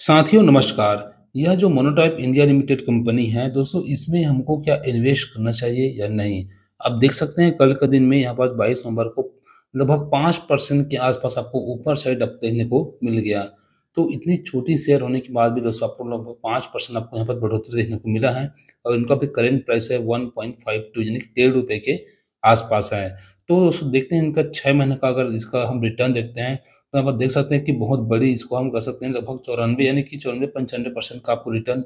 साथियों नमस्कार यह जो मोनोटाइप इंडिया लिमिटेड कंपनी है दोस्तों इसमें हमको क्या इन्वेस्ट करना चाहिए या नहीं आप देख सकते हैं कल के दिन में यहाँ पर बाईस नवंबर को लगभग पाँच परसेंट के आसपास आपको ऊपर साइड अप देखने को मिल गया तो इतनी छोटी शेयर होने के बाद भी दोस्तों आपको लगभग पाँच परसेंट आपको यहाँ पर बढ़ोतरी देखने को मिला है और इनका भी करेंट प्राइस है वन पॉइंट फाइव टू यानी डेढ़ के आसपास है तो दोस्तों देखते हैं इनका छः महीने का अगर इसका हम रिटर्न देखते हैं तो आप देख सकते हैं कि बहुत बड़ी इसको हम कर सकते हैं लगभग चौरानवे यानी कि चौरानवे पंचानवे परसेंट का आपको रिटर्न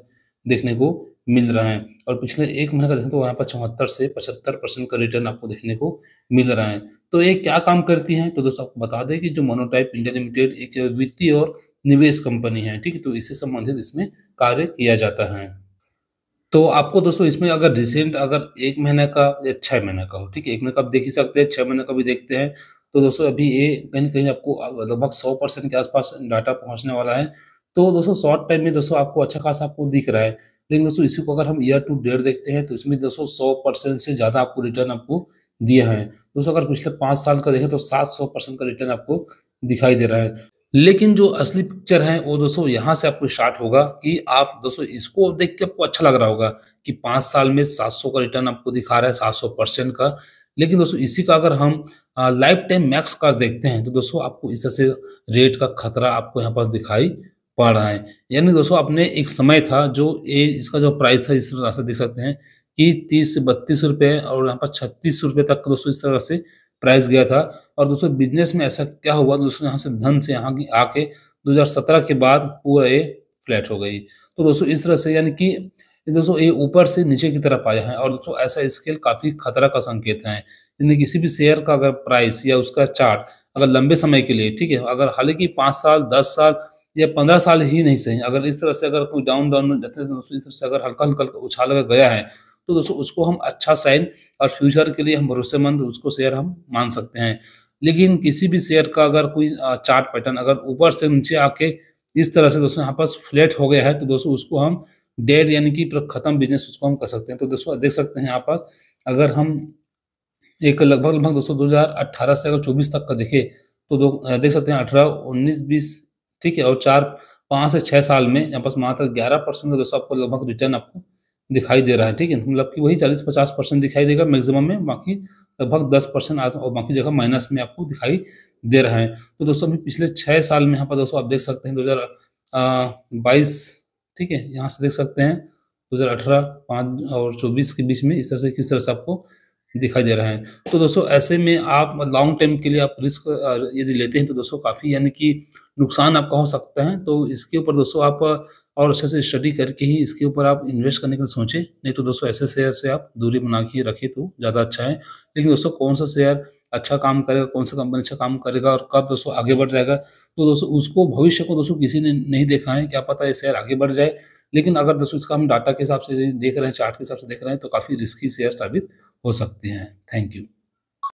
देखने को मिल रहा है और पिछले एक महीने का देखें तो यहाँ पर चौहत्तर से पचहत्तर परसेंट का रिटर्न आपको देखने को मिल रहा है तो ये क्या काम करती है तो दोस्तों आपको बता दें कि जो मोनोटाइप इंडिया लिमिटेड एक वित्तीय और निवेश कंपनी है ठीक है तो इससे संबंधित इसमें कार्य किया जाता है तो आपको दोस्तों इसमें अगर रिसेंट अगर एक महीने का या छः महीने का हो ठीक है एक महीने का आप देख ही सकते हैं छः महीने का भी देखते हैं तो दोस्तों अभी ये कहीं कहीं आपको लगभग सौ परसेंट के आसपास डाटा पहुंचने वाला है तो दोस्तों शॉर्ट टाइम में दोस्तों आपको अच्छा खासा आपको दिख रहा है लेकिन दोस्तों इसी को अगर हम ईयर टू डेट देखते हैं तो इसमें दोस्तों सौ परसेंट से ज़्यादा आपको रिटर्न आपको दिया है दोस्तों अगर पिछले पाँच साल का देखें तो सात सौ परसेंट का रिटर्न आपको दिखाई दे रहा है लेकिन जो असली पिक्चर है वो दोस्तों यहाँ से आपको स्टार्ट होगा कि आप दोस्तों इसको देख के आपको अच्छा लग रहा होगा कि पांच साल में 700 का रिटर्न आपको दिखा रहा है 700 परसेंट का लेकिन दोस्तों इसी का अगर हम लाइफ टाइम मैक्स का देखते हैं तो दोस्तों आपको इस तरह से रेट का खतरा आपको यहाँ पर दिखाई पड़ रहा है यानी दोस्तों आपने एक समय था जो ए, इसका जो प्राइस था इस तरह से देख सकते हैं कि तीस से बत्तीस रुपये और यहाँ पर छत्तीस रुपये तक दोस्तों इस तरह से प्राइस गया था और दोस्तों बिजनेस में ऐसा क्या हुआ दोस्तों यहाँ से धन से यहाँ की आके 2017 के बाद पूरा ये फ्लैट हो गई तो दोस्तों इस तरह से यानी कि दोस्तों ये ऊपर से नीचे की तरफ आया है और दोस्तों ऐसा स्केल काफ़ी खतरा का संकेत है यानी किसी भी शेयर का अगर प्राइस या उसका चार्ट अगर लंबे समय के लिए ठीक है अगर हालांकि पाँच साल दस साल या पंद्रह साल ही नहीं सही अगर इस तरह से अगर कोई डाउन डाउन में जाते हैं तो इस तरह से अगर हल्का हल्का उछाल गया है तो दोस्तों उसको हम अच्छा साइन और फ्यूचर के लिए हम भरोसेमंद उसको शेयर हम मान सकते हैं लेकिन किसी भी शेयर का अगर कोई चार्ट पैटर्न अगर ऊपर से नीचे आके इस तरह से दोस्तों यहाँ पास फ्लैट हो गया है तो दोस्तों उसको हम डेड यानी कि खत्म बिजनेस उसको हम कर सकते हैं तो दोस्तों देख सकते हैं यहाँ पास अगर हम एक लगभग लगभग दोस्तों 2018 से अगर 24 तक का देखे तो दो देख सकते हैं अठारह उन्नीस बीस ठीक है और चार पाँच से छः साल में यहाँ पास मात्र ग्यारह परसेंट का दोस्तों आपको लगभग रिटर्न आपको दिखाई दे रहा है ठीक है मतलब कि वही चालीस पचास परसेंट दिखाई देगा मैक्सिमम में बाकी लगभग दस परसेंट और बाकी जगह माइनस में आपको दिखाई दे रहा है तो दोस्तों अभी पिछले छः साल में यहाँ पर दोस्तों आप देख सकते हैं दो ठीक है यहाँ से देख सकते हैं दो हज़ार अठारह और चौबीस के बीच में इस तरह से किस तरह से आपको दिखाई दे रहा है तो दोस्तों ऐसे में आप लॉन्ग टर्म के लिए आप रिस्क यदि लेते हैं तो दोस्तों काफ़ी यानी कि नुकसान आपका हो सकता है तो इसके ऊपर दोस्तों आप और अच्छे से स्टडी करके ही इसके ऊपर आप इन्वेस्ट करने के लिए सोचें नहीं तो दोस्तों ऐसे शेयर से आप दूरी बना के रखें तो ज़्यादा अच्छा है लेकिन दोस्तों कौन सा शेयर अच्छा काम करेगा कौन सा कंपनी अच्छा काम करेगा और कब दोस्तों आगे बढ़ जाएगा तो दोस्तों उसको भविष्य को दोस्तों किसी ने नहीं देखा है क्या पता ये शेयर आगे बढ़ जाए लेकिन अगर दोस्तों इसका हम डाटा के हिसाब से देख रहे हैं चार्ट के हिसाब से देख रहे हैं तो काफ़ी रिस्की शेयर साबित हो सकते हैं थैंक यू